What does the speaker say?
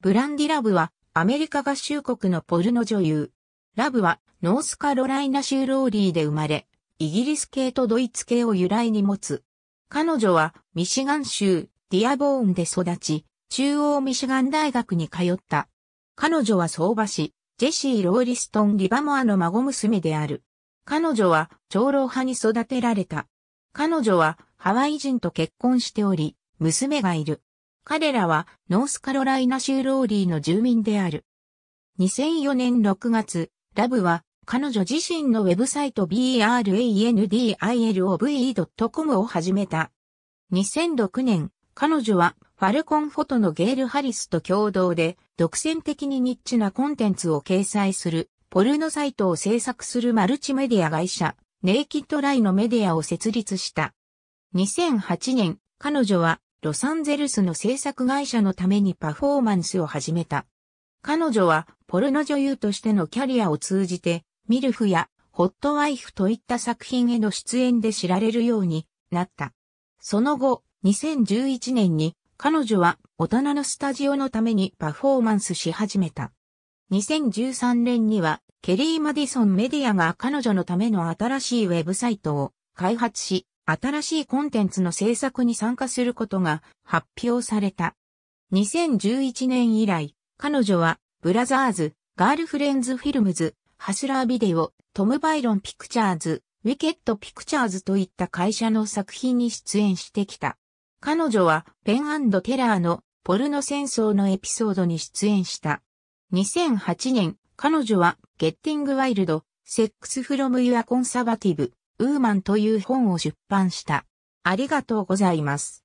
ブランディ・ラブはアメリカ合衆国のポルノ女優。ラブはノースカロライナ州ローリーで生まれ、イギリス系とドイツ系を由来に持つ。彼女はミシガン州ディアボーンで育ち、中央ミシガン大学に通った。彼女は相場師、ジェシー・ローリストン・リバモアの孫娘である。彼女は長老派に育てられた。彼女はハワイ人と結婚しており、娘がいる。彼らはノースカロライナ州ローリーの住民である。2004年6月、ラブは彼女自身のウェブサイト brandilove.com を始めた。2006年、彼女はファルコンフォトのゲール・ハリスと共同で独占的にニッチなコンテンツを掲載するポルノサイトを制作するマルチメディア会社ネイキッドライのメディアを設立した。2008年、彼女はロサンゼルスの制作会社のためにパフォーマンスを始めた。彼女はポルノ女優としてのキャリアを通じて、ミルフやホットワイフといった作品への出演で知られるようになった。その後、2011年に彼女は大人のスタジオのためにパフォーマンスし始めた。2013年にはケリー・マディソンメディアが彼女のための新しいウェブサイトを開発し、新しいコンテンツの制作に参加することが発表された。2011年以来、彼女は、ブラザーズ、ガールフレンズフィルムズ、ハスラービデオ、トム・バイロン・ピクチャーズ、ウィケット・ピクチャーズといった会社の作品に出演してきた。彼女は、ペンテラーのポルノ戦争のエピソードに出演した。2008年、彼女は、ゲッティング・ワイルド、セックス・フロム・ユア・コンサバティブ、ウーマンという本を出版した。ありがとうございます。